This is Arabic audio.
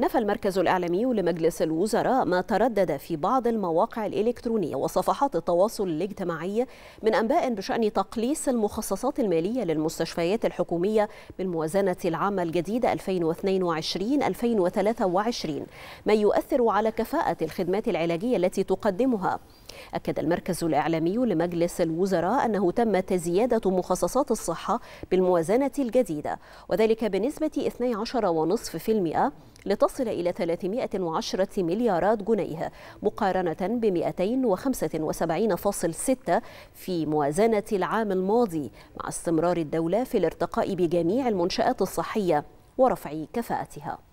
نفى المركز الإعلامي لمجلس الوزراء ما تردد في بعض المواقع الإلكترونية وصفحات التواصل الاجتماعي من أنباء بشأن تقليص المخصصات المالية للمستشفيات الحكومية بالموازنة العامة الجديدة 2022-2023 ما يؤثر على كفاءة الخدمات العلاجية التي تقدمها أكد المركز الإعلامي لمجلس الوزراء أنه تمت زيادة مخصصات الصحة بالموازنة الجديدة وذلك بنسبة 12.5% لتصل إلى 310 مليارات جنيه مقارنة ب 275.6 في موازنة العام الماضي مع استمرار الدولة في الارتقاء بجميع المنشآت الصحية ورفع كفاءتها